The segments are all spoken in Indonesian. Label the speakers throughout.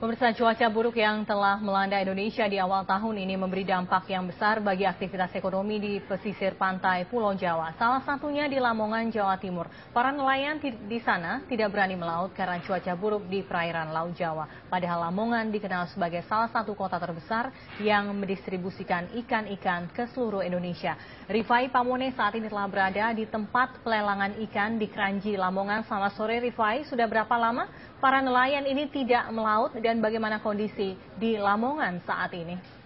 Speaker 1: Pemirsa cuaca buruk yang telah melanda Indonesia di awal tahun ini memberi dampak yang besar bagi aktivitas ekonomi di pesisir pantai Pulau Jawa. Salah satunya di Lamongan, Jawa Timur. Para nelayan di sana tidak berani melaut karena cuaca buruk di perairan Laut Jawa. Padahal Lamongan dikenal sebagai salah satu kota terbesar yang mendistribusikan ikan-ikan ke seluruh Indonesia. Rifai Pamone saat ini telah berada di tempat pelelangan ikan di Keranji, Lamongan. Selamat sore Rifai, sudah berapa lama para nelayan ini tidak melaut dan dan bagaimana kondisi di lamongan saat ini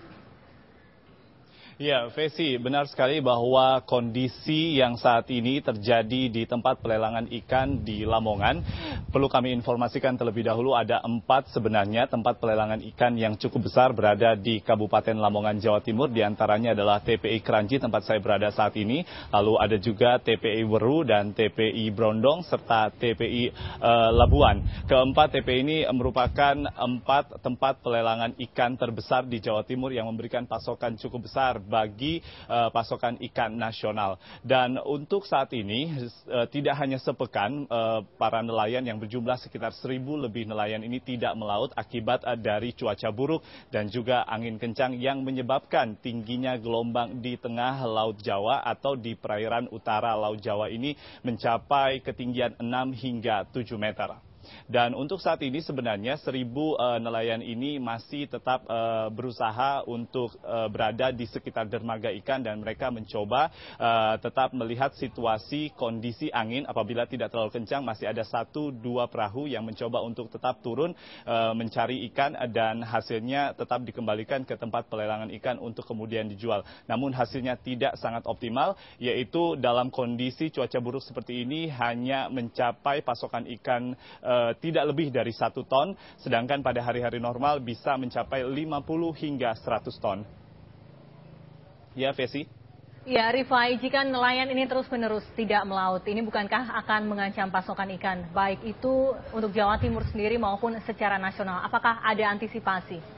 Speaker 2: Ya, Fesi, benar sekali bahwa kondisi yang saat ini terjadi di tempat pelelangan ikan di Lamongan, perlu kami informasikan terlebih dahulu ada empat sebenarnya tempat pelelangan ikan yang cukup besar berada di Kabupaten Lamongan, Jawa Timur, Di antaranya adalah TPI Keranji tempat saya berada saat ini, lalu ada juga TPI Weru dan TPI Brondong, serta TPI uh, eh, Labuan. Keempat TPI ini merupakan empat tempat pelelangan ikan terbesar di Jawa Timur yang memberikan pasokan cukup besar bagi eh, pasokan ikan nasional. Dan untuk saat ini eh, tidak hanya sepekan eh, para nelayan yang berjumlah sekitar seribu lebih nelayan ini tidak melaut akibat dari cuaca buruk dan juga angin kencang yang menyebabkan tingginya gelombang di tengah Laut Jawa atau di perairan utara Laut Jawa ini mencapai ketinggian 6 hingga 7 meter. Dan untuk saat ini sebenarnya seribu uh, nelayan ini masih tetap uh, berusaha untuk uh, berada di sekitar dermaga ikan dan mereka mencoba uh, tetap melihat situasi kondisi angin apabila tidak terlalu kencang masih ada satu dua perahu yang mencoba untuk tetap turun uh, mencari ikan dan hasilnya tetap dikembalikan ke tempat pelelangan ikan untuk kemudian dijual. Namun hasilnya tidak sangat optimal yaitu dalam kondisi cuaca buruk seperti ini hanya mencapai pasokan ikan uh, Eh, tidak lebih dari satu ton, sedangkan pada hari-hari normal bisa mencapai 50 hingga 100 ton. Ya, Fesi.
Speaker 1: Ya, Rifai, jika nelayan ini terus-menerus tidak melaut, ini bukankah akan mengancam pasokan ikan, baik itu untuk Jawa Timur sendiri maupun secara nasional? Apakah ada antisipasi?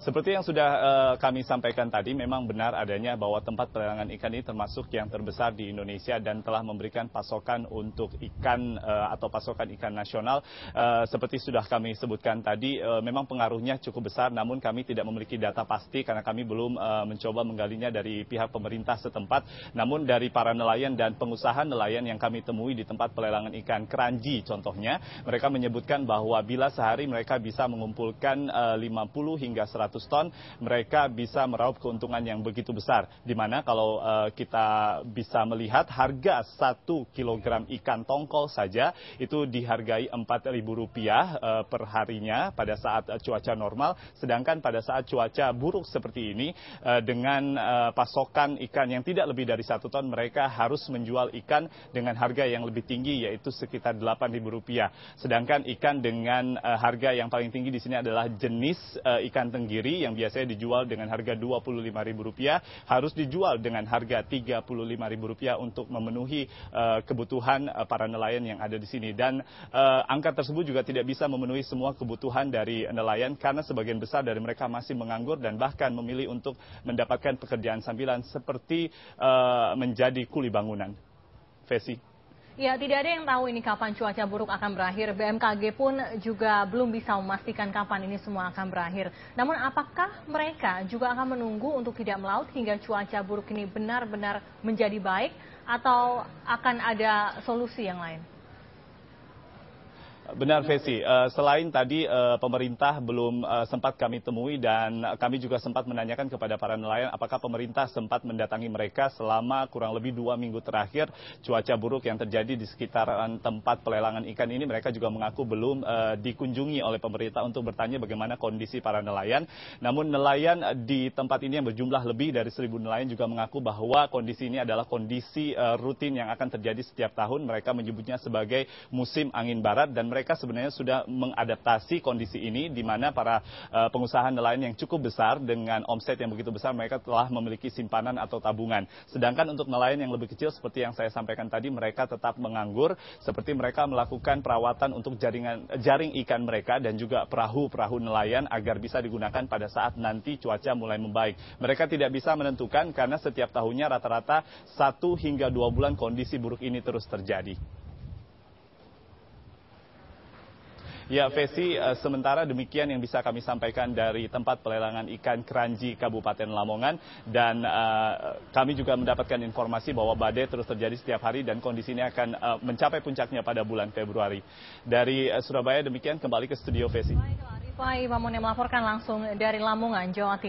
Speaker 2: Seperti yang sudah uh, kami sampaikan tadi, memang benar adanya bahwa tempat pelelangan ikan ini termasuk yang terbesar di Indonesia dan telah memberikan pasokan untuk ikan uh, atau pasokan ikan nasional. Uh, seperti sudah kami sebutkan tadi, uh, memang pengaruhnya cukup besar, namun kami tidak memiliki data pasti karena kami belum uh, mencoba menggalinya dari pihak pemerintah setempat. Namun dari para nelayan dan pengusaha nelayan yang kami temui di tempat pelelangan ikan Keranji contohnya, mereka menyebutkan bahwa bila sehari mereka bisa mengumpulkan uh, 50 hingga 100 100 ton, mereka bisa meraup keuntungan yang begitu besar. Dimana kalau uh, kita bisa melihat harga 1 kg ikan tongkol saja itu dihargai Rp4.000 uh, eh, per harinya pada saat uh, cuaca normal, sedangkan pada saat cuaca buruk seperti ini uh, dengan uh, pasokan ikan yang tidak lebih dari 1 ton, mereka harus menjual ikan dengan harga yang lebih tinggi yaitu sekitar Rp8.000. Sedangkan ikan dengan uh, harga yang paling tinggi di sini adalah jenis uh, ikan tenggiri sendiri yang biasanya dijual dengan harga Rp25.000 harus dijual dengan harga Rp35.000 untuk memenuhi uh, kebutuhan uh, para nelayan yang ada di sini dan uh, angka tersebut juga tidak bisa memenuhi semua kebutuhan dari nelayan karena sebagian besar dari mereka masih menganggur dan bahkan memilih untuk mendapatkan pekerjaan sambilan seperti uh, menjadi kuli bangunan. Fesi.
Speaker 1: Ya, tidak ada yang tahu ini kapan cuaca buruk akan berakhir. BMKG pun juga belum bisa memastikan kapan ini semua akan berakhir. Namun apakah mereka juga akan menunggu untuk tidak melaut hingga cuaca buruk ini benar-benar menjadi baik atau akan ada solusi yang lain?
Speaker 2: Benar Fesi, eh, selain tadi eh, pemerintah belum eh, sempat kami temui dan kami juga sempat menanyakan kepada para nelayan apakah pemerintah sempat mendatangi mereka selama kurang lebih dua minggu terakhir cuaca buruk yang terjadi di sekitar tempat pelelangan ikan ini mereka juga mengaku belum dikunjungi oleh pemerintah untuk bertanya bagaimana kondisi para nelayan. Namun nelayan di tempat ini yang berjumlah lebih dari seribu nelayan juga mengaku bahwa kondisi ini adalah kondisi rutin yang akan terjadi setiap tahun. Mereka menyebutnya sebagai musim angin barat dan mereka mereka sebenarnya sudah mengadaptasi kondisi ini di mana para eh, pengusaha nelayan yang cukup besar dengan omset yang begitu besar mereka telah memiliki simpanan atau tabungan. Sedangkan untuk nelayan yang lebih kecil seperti yang saya sampaikan tadi mereka tetap menganggur seperti mereka melakukan perawatan untuk jaringan jaring ikan mereka dan juga perahu-perahu nelayan agar bisa digunakan pada saat nanti cuaca mulai membaik. Mereka tidak bisa menentukan karena setiap tahunnya rata-rata satu hingga dua bulan kondisi buruk ini terus terjadi. Ya, Vesi. Eh, sementara demikian yang bisa kami sampaikan dari tempat pelelangan ikan Keranji, Kabupaten Lamongan. Dan uh, kami juga mendapatkan informasi bahwa badai terus terjadi setiap hari dan kondisi ini akan uh, mencapai puncaknya pada bulan Februari. Dari Surabaya, demikian kembali ke studio Fesi. Baiklah,
Speaker 1: Rifai Mamun yang melaporkan langsung dari Lamongan, Jawa Timur.